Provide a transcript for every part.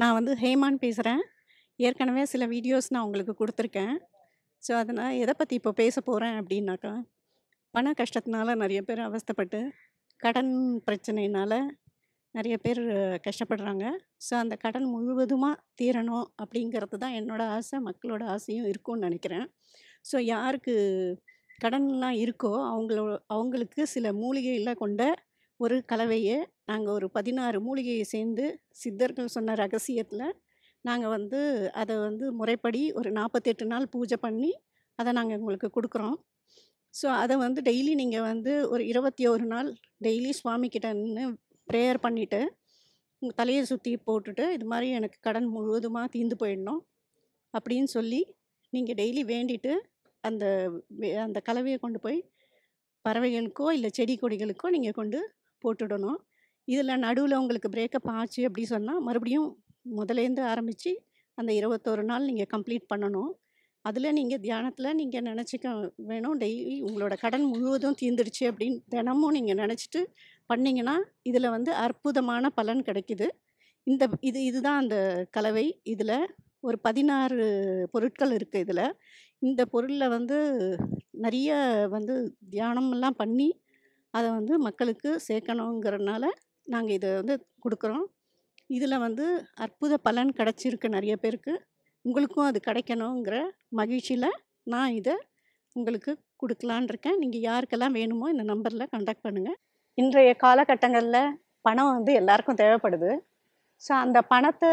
நான் வந்து ஹேமான் பேசுகிறேன் ஏற்கனவே சில வீடியோஸ் நான் உங்களுக்கு கொடுத்துருக்கேன் ஸோ அதனால் எதை பற்றி இப்போ பேச போகிறேன் அப்படின்னாக்கா பண கஷ்டத்தினால நிறைய பேர் அவஸ்தப்பட்டு கடன் பிரச்சனையினால் நிறைய பேர் கஷ்டப்படுறாங்க ஸோ அந்த கடன் முழுவதுமாக தீரணும் அப்படிங்கிறது தான் என்னோடய ஆசை மக்களோட ஆசையும் இருக்கும்னு நினைக்கிறேன் ஸோ யாருக்கு கடன்லாம் இருக்கோ அவங்களோ அவங்களுக்கு சில மூலிகையில் கொண்ட ஒரு கலவையை நாங்கள் ஒரு பதினாறு மூலிகையை சேர்ந்து சித்தர்கள் சொன்ன ரகசியத்தில் நாங்கள் வந்து அதை வந்து முறைப்படி ஒரு நாற்பத்தெட்டு நாள் பூஜை பண்ணி அதை நாங்கள் உங்களுக்கு கொடுக்குறோம் ஸோ அதை வந்து டெய்லி நீங்கள் வந்து ஒரு இருபத்தி ஒரு நாள் டெய்லி சுவாமிக்கிட்டன்னு நின்று ப்ரேயர் பண்ணிவிட்டு உங்கள் தலையை சுற்றி போட்டுட்டு இது மாதிரி எனக்கு கடன் முழுவதுமாக தீர்ந்து போயிடணும் அப்படின்னு சொல்லி நீங்கள் டெய்லி வேண்டிட்டு அந்த அந்த கலவையை கொண்டு போய் பறவைகளுக்கோ இல்லை செடி கொடிகளுக்கோ நீங்கள் கொண்டு போட்டுடணும் இதில் நடுவில் உங்களுக்கு பிரேக்கப் ஆச்சு அப்படி சொன்னால் மறுபடியும் முதலேருந்து ஆரம்பித்து அந்த இருபத்தோரு நாள் நீங்கள் கம்ப்ளீட் பண்ணணும் அதில் நீங்கள் தியானத்தில் நீங்கள் நினச்சிக்க வேணும் டெய்லி உங்களோட கடன் முழுவதும் தீர்ந்துடுச்சு அப்படின்னு தினமும் நீங்கள் நினச்சிட்டு பண்ணிங்கன்னா இதில் வந்து அற்புதமான பலன் கிடைக்கிது இந்த இது இதுதான் அந்த கலவை இதில் ஒரு பதினாறு பொருட்கள் இருக்குது இதில் இந்த பொருளில் வந்து நிறைய வந்து தியானமெல்லாம் பண்ணி அதை வந்து மக்களுக்கு சேர்க்கணுங்கிறனால நாங்கள் இதை வந்து கொடுக்குறோம் இதில் வந்து அற்புத பலன் கிடச்சிருக்கு நிறைய பேருக்கு உங்களுக்கும் அது கிடைக்கணுங்கிற மகிழ்ச்சியில் நான் இதை உங்களுக்கு கொடுக்கலான் இருக்கேன் நீங்கள் யாருக்கெல்லாம் வேணுமோ இந்த நம்பரில் காண்டாக்ட் பண்ணுங்கள் இன்றைய காலகட்டங்களில் பணம் வந்து எல்லாருக்கும் தேவைப்படுது ஸோ அந்த பணத்தை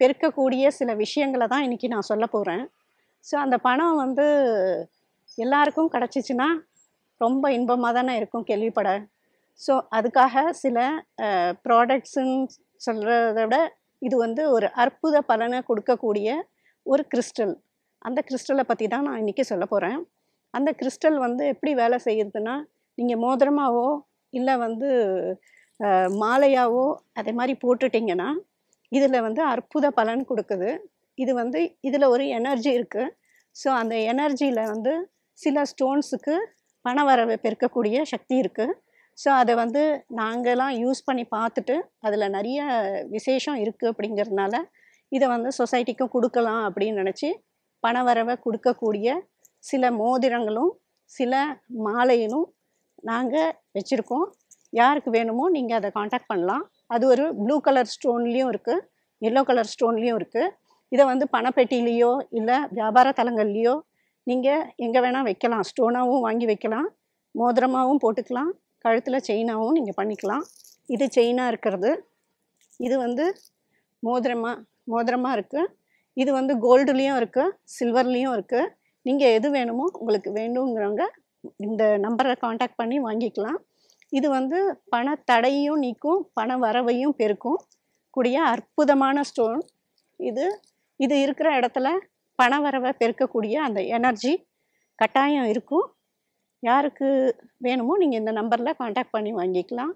பெருக்கக்கூடிய சில விஷயங்களை தான் இன்றைக்கி நான் சொல்ல போகிறேன் ஸோ அந்த பணம் வந்து எல்லாருக்கும் கிடச்சிச்சின்னா ரொம்ப இன்பமாக தானே இருக்கும் கேள்விப்பட ஸோ அதுக்காக சில ப்ராடக்ட்ஸுன்னு சொல்கிறத விட இது வந்து ஒரு அற்புத பலனை கொடுக்கக்கூடிய ஒரு கிறிஸ்டல் அந்த கிறிஸ்டலை பற்றி தான் நான் இன்றைக்கி சொல்ல போகிறேன் அந்த கிறிஸ்டல் வந்து எப்படி வேலை செய்யுதுன்னா நீங்கள் மோதிரமாகவோ இல்லை வந்து மாலையாகவோ அதே மாதிரி போட்டுட்டிங்கன்னா இதில் வந்து அற்புத பலன் கொடுக்குது இது வந்து இதில் ஒரு எனர்ஜி இருக்குது ஸோ அந்த எனர்ஜியில் வந்து சில ஸ்டோன்ஸுக்கு பண வரவை பெருக்கக்கூடிய சக்தி இருக்குது ஸோ அதை வந்து நாங்களாம் யூஸ் பண்ணி பார்த்துட்டு அதில் நிறைய விசேஷம் இருக்குது அப்படிங்கிறதுனால இதை வந்து சொசைட்டிக்கும் கொடுக்கலாம் அப்படின்னு நினச்சி பண வரவை கொடுக்கக்கூடிய சில மோதிரங்களும் சில மாலையிலும் நாங்கள் வச்சுருக்கோம் யாருக்கு வேணுமோ நீங்கள் அதை காண்டாக்ட் பண்ணலாம் அது ஒரு ப்ளூ கலர் ஸ்டோன்லேயும் இருக்குது எல்லோ கலர் ஸ்டோன்லேயும் இருக்குது இதை வந்து பணப்பெட்டிலேயோ இல்லை வியாபார தலங்கள்லேயோ நீங்கள் எங்கே வேணால் வைக்கலாம் ஸ்டோனாகவும் வாங்கி வைக்கலாம் மோதிரமாகவும் போட்டுக்கலாம் கழுத்தில் செயினாகவும் நீங்கள் பண்ணிக்கலாம் இது செயினாக இருக்கிறது இது வந்து மோதிரமாக மோதிரமாக இருக்குது இது வந்து கோல்டுலேயும் இருக்குது சில்வர்லேயும் இருக்குது நீங்கள் எது வேணுமோ உங்களுக்கு வேண்டுங்கிறவங்க இந்த நம்பரை காண்டாக்ட் பண்ணி வாங்கிக்கலாம் இது வந்து பண தடையும் நீக்கும் பண வரவையும் பெருக்கும் கூடிய அற்புதமான ஸ்டோன் இது இது இருக்கிற இடத்துல பண வரவை பெருக்கக்கூடிய அந்த எனர்ஜி கட்டாயம் இருக்கும் யாருக்கு வேணுமோ நீங்கள் இந்த நம்பரில் காண்டாக்ட் பண்ணி வாங்கிக்கலாம்